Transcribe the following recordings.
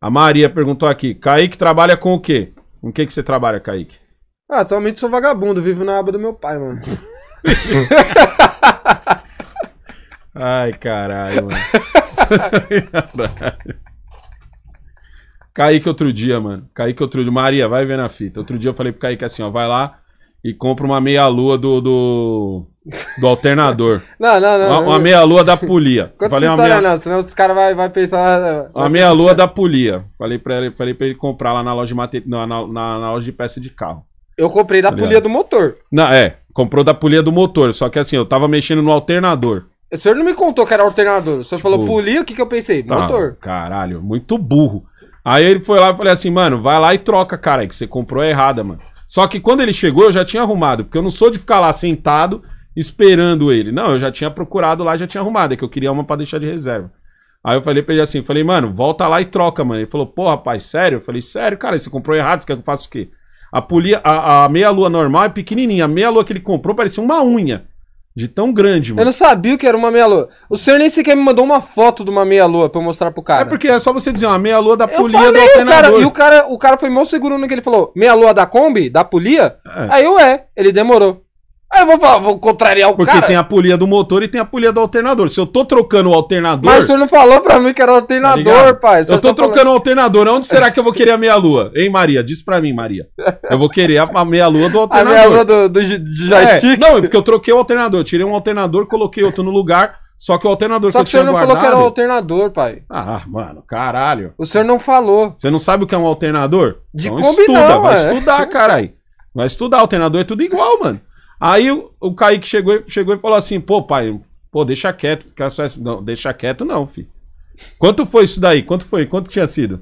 A Maria perguntou aqui, Kaique trabalha com o quê? Com o que, que você trabalha, Kaique? Ah, atualmente sou vagabundo, vivo na aba do meu pai, mano. Ai, caralho, mano. caralho. Kaique outro dia, mano. Kaique outro dia. Maria, vai ver na fita. Outro dia eu falei pro Kaique assim, ó, vai lá, e compra uma meia-lua do, do, do alternador. não, não, não. Uma, uma meia-lua da polia. Conta falei essa história meia... não, senão os caras vão vai pensar... Uma meia-lua da polia. Falei pra, ele, falei para ele comprar lá na loja de, mate... na, na, na loja de peça de carro. Eu comprei da tá polia do motor. Não, é. Comprou da polia do motor. Só que assim, eu tava mexendo no alternador. O senhor não me contou que era alternador. O senhor tipo, falou polia, o que, que eu pensei? Tá, motor. Caralho, muito burro. Aí ele foi lá e falei assim, mano, vai lá e troca, cara, que você comprou errada, mano. Só que quando ele chegou, eu já tinha arrumado, porque eu não sou de ficar lá sentado esperando ele. Não, eu já tinha procurado lá, já tinha arrumado, é que eu queria uma para deixar de reserva. Aí eu falei pra ele assim, falei, mano, volta lá e troca, mano. Ele falou, pô, rapaz, sério? Eu falei, sério, cara, você comprou errado, você quer que eu faça o quê? A, polia, a, a meia-lua normal é pequenininha. A meia-lua que ele comprou parecia uma unha. De tão grande, mano. Eu não sabia que era uma meia-lua. O senhor nem sequer me mandou uma foto de uma meia-lua pra eu mostrar pro cara. É porque é só você dizer uma meia-lua da polia do alternador. O cara, e o cara, o cara foi mal seguro no que ele falou. Meia-lua da Kombi? Da polia? É. Aí eu é. Ele demorou. Aí é, eu vou, vou contrariar o Porque cara. Porque tem a polia do motor e tem a polia do alternador. Se eu tô trocando o alternador. Mas você não falou pra mim que era alternador, tá pai. Você eu tô tá trocando falando... o alternador. Onde será que eu vou querer a meia-lua? Hein, Maria? Diz pra mim, Maria. Eu vou querer a meia-lua do alternador. A meia-lua do, do, do é, joystick? É, não, porque eu troquei o alternador. Eu tirei um alternador, coloquei outro no lugar. Só que o alternador Só que, que o senhor não guardado... falou que era o um alternador, pai. Ah, mano, caralho. O senhor não falou. Você não sabe o que é um alternador? De então combinar, estuda, é. vai estudar, caralho. Vai estudar, alternador é tudo igual, mano. Aí o, o Kaique chegou, chegou e falou assim: pô, pai, pô, deixa quieto, fica só assim. Não, deixa quieto não, filho. Quanto foi isso daí? Quanto foi? Quanto tinha sido?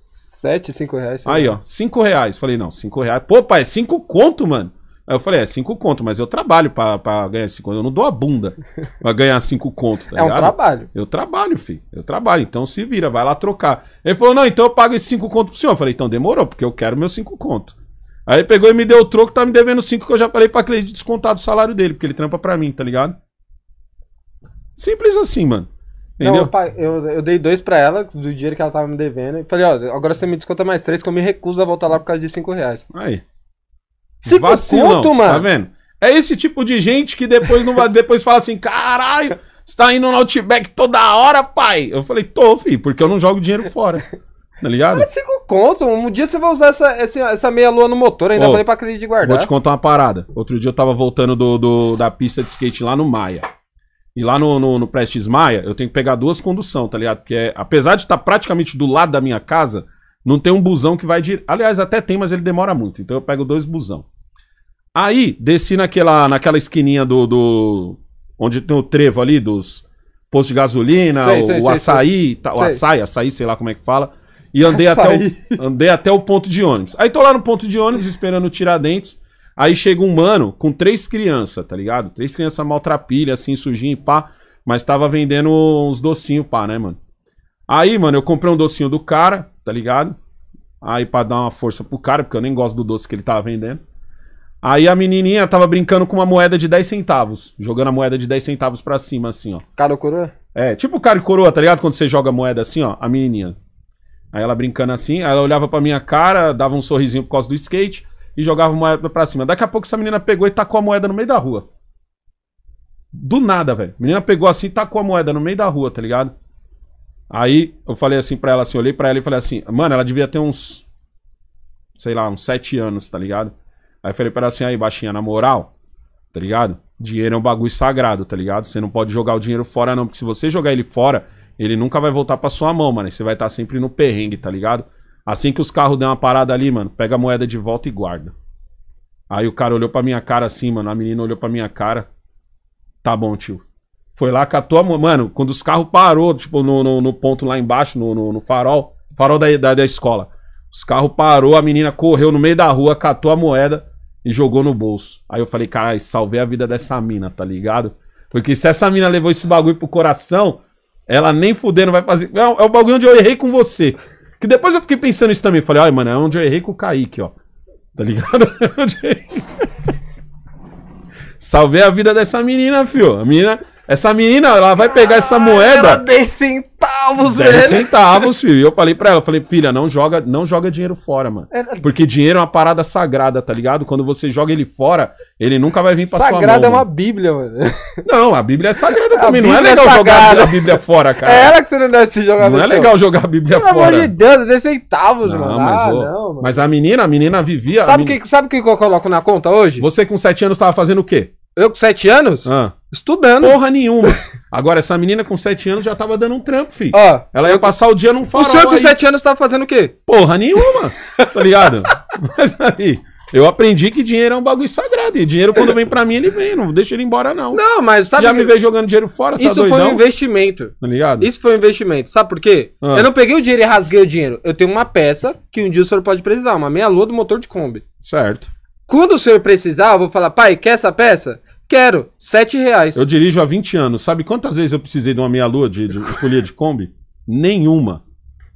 Sete, cinco reais. Aí, ó, cinco reais. Falei, não, cinco reais. Pô, pai, é cinco conto, mano. Aí eu falei, é cinco conto, mas eu trabalho pra, pra ganhar cinco conto. Eu não dou a bunda pra ganhar cinco conto, tá É um trabalho. Eu trabalho, filho. Eu trabalho. Então se vira, vai lá trocar. Ele falou, não, então eu pago esses cinco conto pro senhor. Eu falei, então demorou, porque eu quero meus cinco conto. Aí ele pegou e me deu o troco, tá me devendo 5 que eu já falei pra Cleide descontar do salário dele, porque ele trampa pra mim, tá ligado? Simples assim, mano. Entendeu? Não, pai, eu, eu, dei dois pra ela, do dinheiro que ela tava me devendo. E falei, ó, agora você me desconta mais três, que eu me recuso a voltar lá por causa de cinco reais. Aí. Cinco Vacilão, conto, mano. Tá vendo? É esse tipo de gente que depois não vai, depois fala assim, caralho, você tá indo no Outback toda hora, pai. Eu falei, tô, filho, porque eu não jogo dinheiro fora. Tá ligado? Mas cinco conto, um dia você vai usar essa, essa, essa meia lua no motor, ainda falei pra Cris de guardar. Vou te contar uma parada. Outro dia eu tava voltando do, do da pista de skate lá no Maia. E lá no, no, no Prestes Maia, eu tenho que pegar duas condução, tá ligado? Porque é, apesar de estar tá praticamente do lado da minha casa, não tem um busão que vai direto. Aliás, até tem, mas ele demora muito. Então eu pego dois busão. Aí, desci naquela, naquela esquininha do, do. Onde tem o trevo ali, dos postos de gasolina, sei, o, sei, o açaí, sei, tá, o açaí, açaí, sei lá como é que fala. E andei é até, o, andei até o ponto de ônibus. Aí tô lá no ponto de ônibus esperando o Tiradentes. Aí chega um mano com três crianças, tá ligado? Três crianças maltrapilha, assim, sujinho e pá. Mas tava vendendo uns docinhos, pá, né, mano? Aí, mano, eu comprei um docinho do cara, tá ligado? Aí pra dar uma força pro cara, porque eu nem gosto do doce que ele tava vendendo. Aí a menininha tava brincando com uma moeda de 10 centavos. Jogando a moeda de 10 centavos pra cima, assim, ó. Cara coroa? É, tipo cara e coroa, tá ligado? Quando você joga a moeda assim, ó, a menininha. Aí ela brincando assim, ela olhava pra minha cara, dava um sorrisinho por causa do skate e jogava moeda pra cima. Daqui a pouco essa menina pegou e tacou a moeda no meio da rua. Do nada, velho. Menina pegou assim e tacou a moeda no meio da rua, tá ligado? Aí eu falei assim pra ela, assim, olhei pra ela e falei assim, mano, ela devia ter uns. Sei lá, uns sete anos, tá ligado? Aí eu falei pra ela assim, aí, baixinha, na moral, tá ligado? Dinheiro é um bagulho sagrado, tá ligado? Você não pode jogar o dinheiro fora, não, porque se você jogar ele fora, ele nunca vai voltar pra sua mão, mano. Você vai estar tá sempre no perrengue, tá ligado? Assim que os carros deram uma parada ali, mano, pega a moeda de volta e guarda. Aí o cara olhou pra minha cara assim, mano. A menina olhou pra minha cara. Tá bom, tio. Foi lá, catou a moeda. Mano, quando os carros parou, tipo, no, no, no ponto lá embaixo, no, no, no farol, farol da, da, da escola. Os carros parou, a menina correu no meio da rua, catou a moeda e jogou no bolso. Aí eu falei, caralho, salvei a vida dessa mina, tá ligado? Porque se essa mina levou esse bagulho pro coração, ela nem fudendo vai fazer. É, é o bagulho onde eu errei com você. Que depois eu fiquei pensando isso também. Falei, ai, mano, é onde eu errei com o Kaique, ó. Tá ligado? É Salvei a vida dessa menina, fio. A menina essa menina, ela vai pegar essa ah, moeda. Era 10 centavos, 10 velho. 10 centavos, filho. E eu falei pra ela, falei, filha, não joga, não joga dinheiro fora, mano. Porque dinheiro é uma parada sagrada, tá ligado? Quando você joga ele fora, ele nunca vai vir pra sagrada sua mão. Sagrada é uma mano. bíblia, mano. Não, a bíblia é sagrada também. Não é, é legal é jogar a bíblia fora, cara. É ela que você não deve se jogar Não é legal jogar a bíblia Pelo fora. Pelo amor de Deus, 10 centavos, não, mano. Mas, ah, não, mano. mas a menina, a menina vivia... Sabe o men... que, que eu coloco na conta hoje? Você com 7 anos tava fazendo o quê? Eu com 7 anos? Ah. Estudando. Porra nenhuma. Agora, essa menina com 7 anos já tava dando um trampo, filho. Ah. ela ia eu... passar o dia num farol. O senhor com 7 anos tava tá fazendo o quê? Porra nenhuma, tá ligado? Mas aí, eu aprendi que dinheiro é um bagulho sagrado. E dinheiro, quando vem pra mim, ele vem. Não deixa ele embora, não. Não, mas sabe. Já que... me vê jogando dinheiro fora, tá Isso tá foi um investimento. Tá ligado? Isso foi um investimento. Sabe por quê? Ah. Eu não peguei o dinheiro e rasguei o dinheiro. Eu tenho uma peça que um dia o senhor pode precisar uma meia-lua do motor de Kombi. Certo. Quando o senhor precisar, eu vou falar, pai, quer essa peça? Quero, 7 reais. Eu dirijo há 20 anos. Sabe quantas vezes eu precisei de uma meia-lua de, de folia de Kombi? Nenhuma.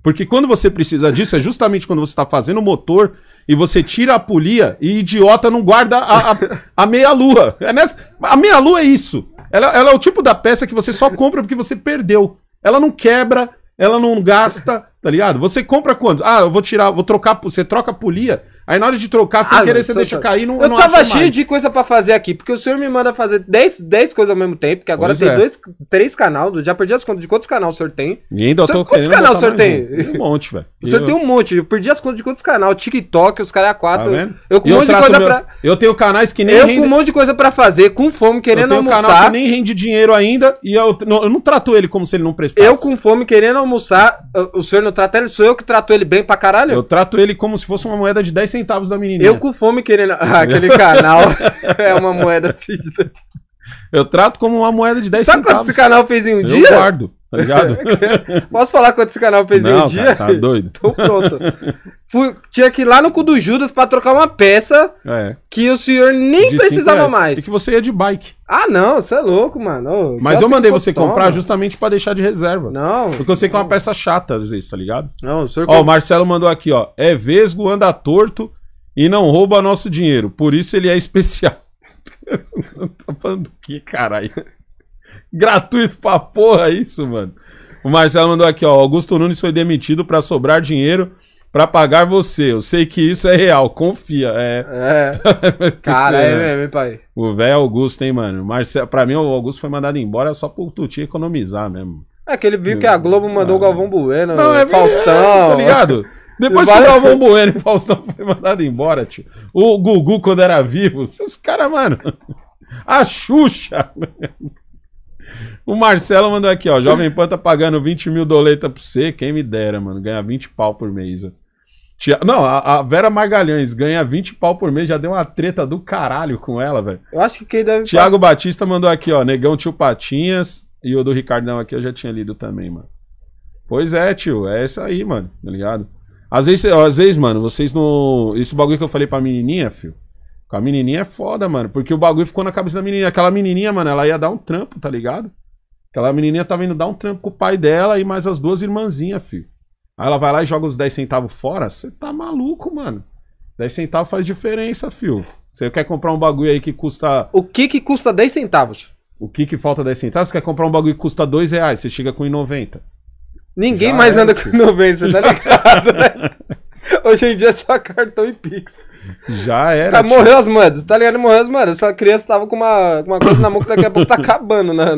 Porque quando você precisa disso, é justamente quando você está fazendo o motor e você tira a polia e idiota não guarda a, a, a meia-lua. É nessa... A meia-lua é isso. Ela, ela é o tipo da peça que você só compra porque você perdeu. Ela não quebra, ela não gasta, Tá ligado? Você compra quando? Ah, eu vou tirar, vou trocar, você troca a polia. Aí na hora de trocar, sem ah, querer, não, você deixa cair. Não, eu não tava cheio mais. de coisa para fazer aqui, porque o senhor me manda fazer 10, coisas ao mesmo tempo, que agora pois tem é. dois, três canal, já perdi as contas de quantos canal o senhor tem. E ainda senhor, eu tô Quantos canal o senhor tem? Um, monte, velho. O senhor eu... tem um monte, eu perdi as contas de quantos canal, TikTok, os caras a é quatro. Tá eu com um monte de coisa meu... pra. Eu tenho canais que nem. Eu rende... com um monte de coisa para fazer, com fome, querendo almoçar. Eu tenho almoçar. canal que nem rende dinheiro ainda, e eu, eu não trato ele como se ele não prestasse. Eu com fome, querendo almoçar, o senhor não eu trato ele? Sou eu que trato ele bem pra caralho? Eu trato ele como se fosse uma moeda de 10 centavos da menina. Eu com fome querendo. Ah, aquele canal é uma moeda assim de 10 Eu trato como uma moeda de 10 Sabe centavos. Sabe quanto esse canal fez em um eu dia? Eu guardo tá ligado? Posso falar quanto esse canal fez Não, em um dia? tá doido. Tô então pronto. Fui, tinha que ir lá no cu do Judas pra trocar uma peça é. que o senhor nem de precisava mais. E que você ia de bike. Ah, não, você é louco, mano. Eu Mas eu mandei você comprar justamente pra deixar de reserva. Não. Porque eu sei que é uma peça chata às vezes, tá ligado? Não, o senhor. Ó, o Marcelo mandou aqui, ó. É vesgo, anda torto e não rouba nosso dinheiro. Por isso ele é especial. tá falando do que, caralho? Gratuito pra porra isso, mano. O Marcelo mandou aqui, ó. Augusto Nunes foi demitido para sobrar dinheiro para pagar você. Eu sei que isso é real, confia. É. é. Cara, é né? mesmo, hein, pai? O velho Augusto, hein, mano. Marcelo, pra mim, o Augusto foi mandado embora só pro Tuti economizar mesmo. É que ele viu que a Globo mandou ah. o Galvão Bueno, Não, é Faustão. É, tá ligado? Depois que o Galvão Bueno e Faustão foi mandado embora, tio. O Gugu, quando era vivo, esses caras, mano. A Xuxa. O Marcelo mandou aqui, ó. Jovem Pan tá pagando 20 mil doleta pra você. Quem me dera, mano. ganha 20 pau por mês. Ó. Tia... Não, a, a, Vera Margalhães ganha 20 pau por mês. Já deu uma treta do caralho com ela, velho. Eu acho que quem deve. Tiago Batista mandou aqui, ó. Negão Tio Patinhas. E o do Ricardão aqui eu já tinha lido também, mano. Pois é, tio. É isso aí, mano. Tá ligado? Às vezes, às vezes, mano, vocês não. Esse bagulho que eu falei pra menininha, filho. Com a menininha é foda, mano. Porque o bagulho ficou na cabeça da menininha. Aquela menininha, mano, ela ia dar um trampo, tá ligado? Aquela menininha tava indo dar um trampo com o pai dela e mais as duas irmãzinhas, filho. Aí ela vai lá e joga os 10 centavos fora. Você tá maluco, mano. 10 centavos faz diferença, filho. Você quer comprar um bagulho aí que custa. O que que custa 10 centavos? O que que falta 10 centavos? Você quer comprar um bagulho que custa 2 reais, você chega com 1,90. Ninguém Já mais é, anda filho. com 1,90, você tá Já... tá ligado, né? Hoje em dia é só cartão e Pix. Já era. Tá, Morreu as manas, tá ligado? Morreu as manas. Essa criança tava com uma, uma coisa na mão que daqui a pouco tá acabando, né?